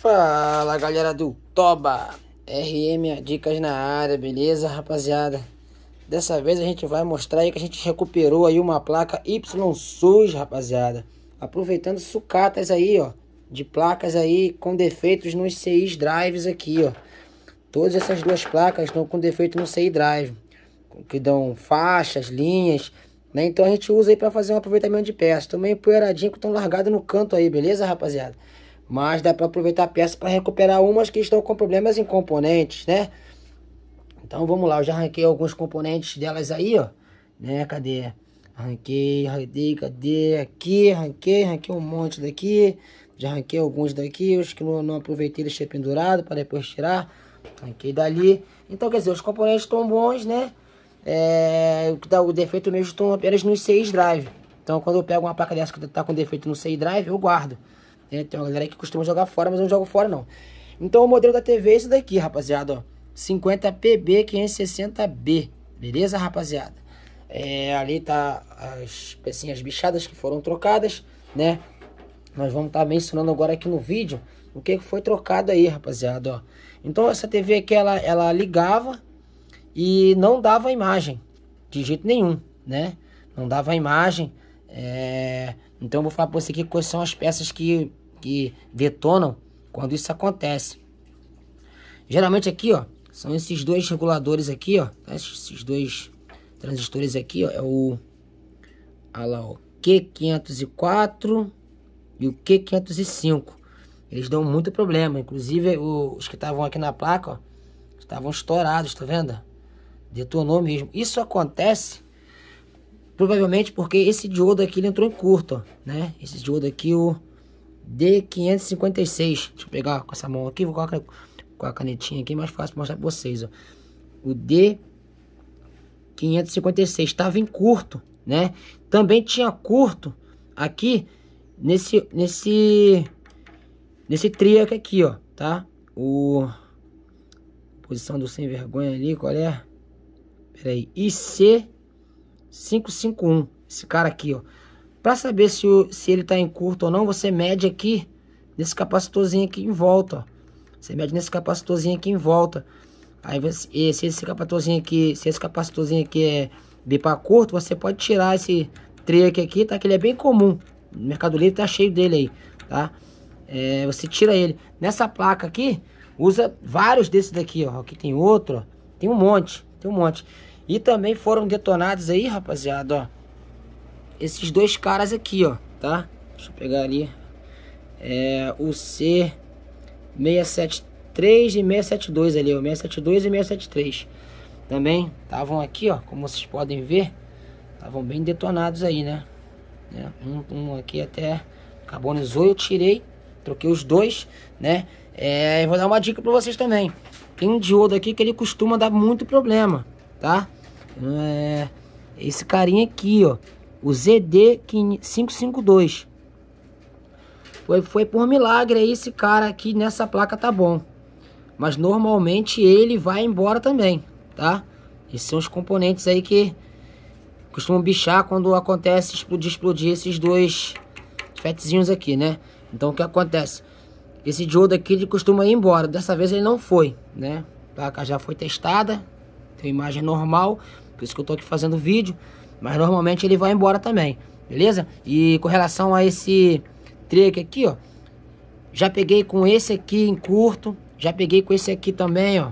Fala galera do Toba, RM Dicas na área, beleza rapaziada? Dessa vez a gente vai mostrar aí que a gente recuperou aí uma placa YSUS, rapaziada. Aproveitando sucatas aí, ó, de placas aí com defeitos nos CI drives aqui, ó. Todas essas duas placas estão com defeito no CI drive, que dão faixas, linhas, né? Então a gente usa aí para fazer um aproveitamento de peça. Também poeiradinho que estão largado no canto aí, beleza rapaziada? Mas dá para aproveitar a peça para recuperar umas que estão com problemas em componentes, né? Então vamos lá, eu já arranquei alguns componentes delas aí, ó. Né, cadê? Arranquei, arranquei, cadê? Aqui, arranquei, arranquei um monte daqui. Já arranquei alguns daqui, os que não, não aproveitei deixei pendurado para depois tirar. Arranquei dali. Então, quer dizer, os componentes estão bons, né? É, o que dá o defeito mesmo estão apenas nos seis drive. Então, quando eu pego uma placa dessa que está com defeito no seis drive, eu guardo. Né? Tem uma galera que costuma jogar fora, mas eu não jogo fora não. Então o modelo da TV é esse daqui, rapaziada, ó. 50PB560B, beleza, rapaziada? É, ali tá as pecinhas bichadas que foram trocadas, né? Nós vamos estar tá mencionando agora aqui no vídeo o que foi trocado aí, rapaziada, ó. Então essa TV aqui, ela, ela ligava e não dava imagem, de jeito nenhum, né? Não dava imagem, é... Então eu vou falar pra você aqui quais são as peças que que detonam quando isso acontece. Geralmente aqui, ó, são esses dois reguladores aqui, ó, né, esses dois transistores aqui, ó, é o olha lá, ó, Q504 e o Q505. Eles dão muito problema, inclusive os que estavam aqui na placa, ó, estavam estourados, tá vendo? Detonou mesmo. Isso acontece provavelmente porque esse diodo aqui ele entrou em curto, ó, né? Esse diodo aqui o D556. Deixa eu pegar com essa mão aqui, vou colocar com a canetinha aqui, mais fácil mostrar pra vocês, ó. O D556 estava em curto, né? Também tinha curto aqui nesse nesse nesse tríaco aqui, ó, tá? O posição do sem vergonha ali, qual é? Peraí, IC 551, esse cara aqui, ó. Para saber se, o, se ele está em curto ou não, você mede aqui, nesse capacitorzinho aqui em volta. Ó. Você mede nesse capacitorzinho aqui em volta. Aí você, se esse capacitorzinho aqui, se esse capacitorzinho aqui é para curto, você pode tirar esse treco aqui, tá? Que ele é bem comum. no Mercado Livre tá cheio dele aí, tá? É, você tira ele. Nessa placa aqui, usa vários desses daqui, ó. Aqui tem outro, ó. Tem um monte, tem um monte. E também foram detonados aí, rapaziada, ó esses dois caras aqui, ó, tá? Deixa eu pegar ali. É, o C 673 e 672 ali, ó, 672 e 673. Também estavam aqui, ó, como vocês podem ver, estavam bem detonados aí, né? né? Um, um, aqui até carbonizou, eu tirei, troquei os dois, né? É, vou dar uma dica para vocês também. Tem um diodo aqui que ele costuma dar muito problema, tá? É, esse carinha aqui, ó o ZD552. Foi, foi por milagre aí esse cara aqui nessa placa tá bom. Mas normalmente ele vai embora também, tá? Esses são os componentes aí que costumam bichar quando acontece explodir, explodir esses dois fetezinhos aqui, né? Então o que acontece? Esse diodo aqui ele costuma ir embora. Dessa vez ele não foi, né? A placa já foi testada, tem imagem normal, por isso que eu tô aqui fazendo vídeo. Mas normalmente ele vai embora também, beleza? E com relação a esse trek aqui, ó. Já peguei com esse aqui em curto. Já peguei com esse aqui também, ó.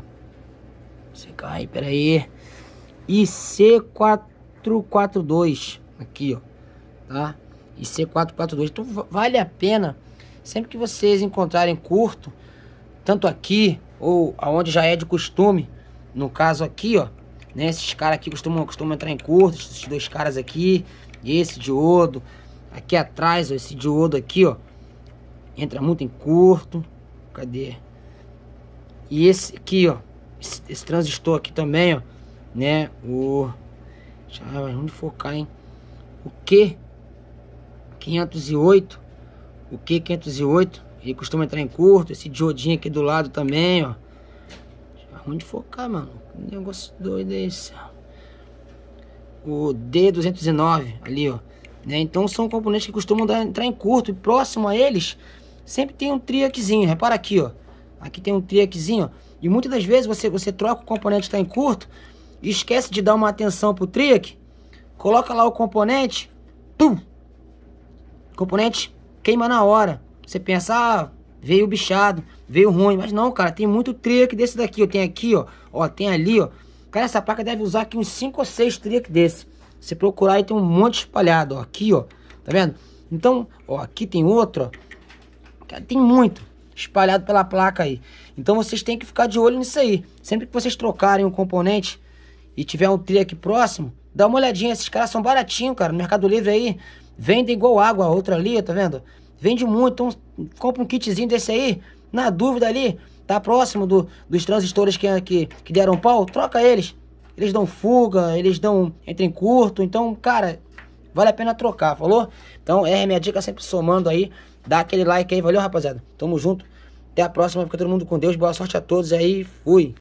Você cai, peraí. IC442. Aqui, ó. Tá? IC442. Então vale a pena. Sempre que vocês encontrarem curto, tanto aqui ou aonde já é de costume, no caso aqui, ó, né? Esses caras aqui costumam, costumam entrar em curto, esses dois caras aqui. e Esse diodo. Aqui atrás, ó, esse diodo aqui, ó. Entra muito em curto. Cadê? E esse aqui, ó. Esse, esse transistor aqui também, ó. Né? O... ver, vamos focar, hein? O Q 508. O Q 508. Ele costuma entrar em curto. Esse diodinho aqui do lado também, ó ruim de focar, mano. Que negócio doido é esse? O D209 ali, ó. Né? Então são componentes que costumam dar, entrar em curto e próximo a eles sempre tem um triaquezinho. Repara aqui, ó. Aqui tem um triaquezinho, ó. E muitas das vezes você, você troca o componente que está em curto e esquece de dar uma atenção pro triac. Coloca lá o componente. tum Componente queima na hora. Você pensa, ah, veio bichado veio ruim. Mas não, cara, tem muito trick desse daqui, eu Tem aqui, ó. Ó, tem ali, ó. Cara, essa placa deve usar aqui uns 5 ou 6 trick desse. Você procurar aí tem um monte espalhado, ó. Aqui, ó. Tá vendo? Então, ó, aqui tem outro, ó. Cara, tem muito espalhado pela placa aí. Então vocês têm que ficar de olho nisso aí. Sempre que vocês trocarem um componente e tiver um trick próximo, dá uma olhadinha. Esses caras são baratinhos, cara. No Mercado Livre aí, vendem igual água. A outra ali, tá vendo? Vende muito. Então compra um kitzinho desse aí. Na dúvida ali, tá próximo do, dos transistores que, que, que deram pau, troca eles. Eles dão fuga, eles dão entrem curto, então, cara, vale a pena trocar, falou? Então, é minha dica sempre somando aí, dá aquele like aí, valeu, rapaziada? Tamo junto. Até a próxima, fica todo mundo com Deus, boa sorte a todos aí, fui.